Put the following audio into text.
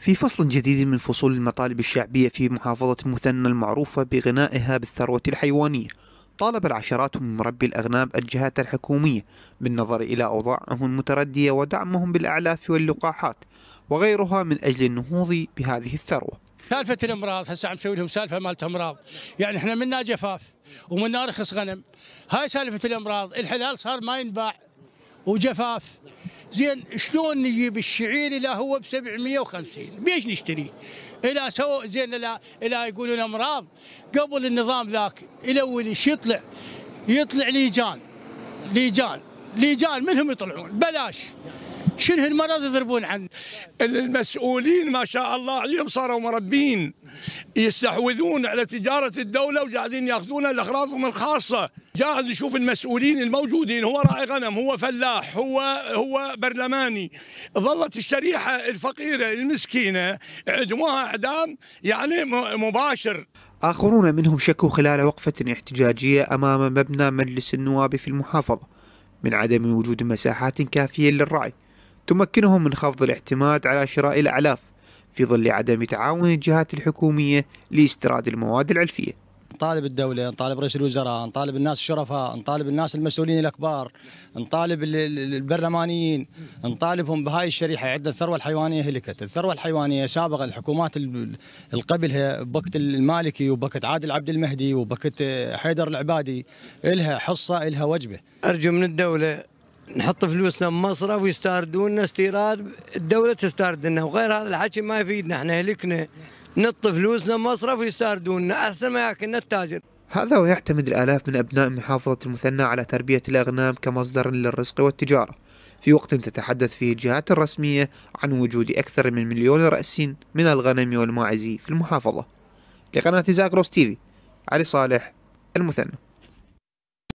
في فصل جديد من فصول المطالب الشعبية في محافظة المثنى المعروفة بغنائها بالثروة الحيوانية طالب العشرات من مربي الأغنام الجهات الحكومية بالنظر إلى أوضاعهم المتردية ودعمهم بالأعلاف واللقاحات وغيرها من أجل النهوض بهذه الثروة سالفة الأمراض هسه عم نسوي لهم سالفة مالت أمراض يعني احنا منا جفاف ومنا رخص غنم هاي سالفة الأمراض الحلال صار ما ينباع وجفاف زين شلون نجيب الشعير الى هو ب 750 بيش نشتري الى سو زين الى الى يقولون امراض قبل النظام ذاك الاول ايش يطلع يطلع ليجان ليجان ليجان منهم يطلعون بلاش شنو هالمرض يضربون عن المسؤولين ما شاء الله عليهم صاروا مربين يستحوذون على تجارة الدولة وقاعدين ياخذونها لأغراضهم الخاصة جاهز يشوف المسؤولين الموجودين هو راعي غنم هو فلاح هو هو برلماني ظلت الشريحة الفقيرة المسكينة عدموها إعدام يعني مباشر آخرون منهم شكوا خلال وقفة احتجاجية أمام مبنى مجلس النواب في المحافظة من عدم وجود مساحات كافية للرعي تمكنهم من خفض الاعتماد على شراء الأعلاف في ظل عدم تعاون الجهات الحكومية لاستيراد المواد العلفية نطالب الدولة نطالب رئيس الوزراء نطالب الناس الشرفاء نطالب الناس المسؤولين الأكبار نطالب البرلمانيين نطالبهم بهاي الشريحة عدة الثروة الحيوانية هلكت الثروة الحيوانية سابقا الحكومات القبلها بكت المالكي وبكت عادل عبد المهدي وبكت حيدر العبادي إلها حصة إلها وجبة أرجو من الدولة نحط فلوسنا بمصرف ويستاردونا استيراد الدوله تستارد لنا وغير هذا الحكي ما يفيدنا احنا هلكنا نط فلوسنا بمصرف ويستاردونا احسن ما ياكلنا التاجر هذا ويعتمد الآلاف من أبناء محافظة المثنى على تربية الأغنام كمصدر للرزق والتجارة في وقت تتحدث فيه الجهات الرسمية عن وجود أكثر من مليون رأس من الغنم والماعز في المحافظة لقناة زاكروس تيفي علي صالح المثنى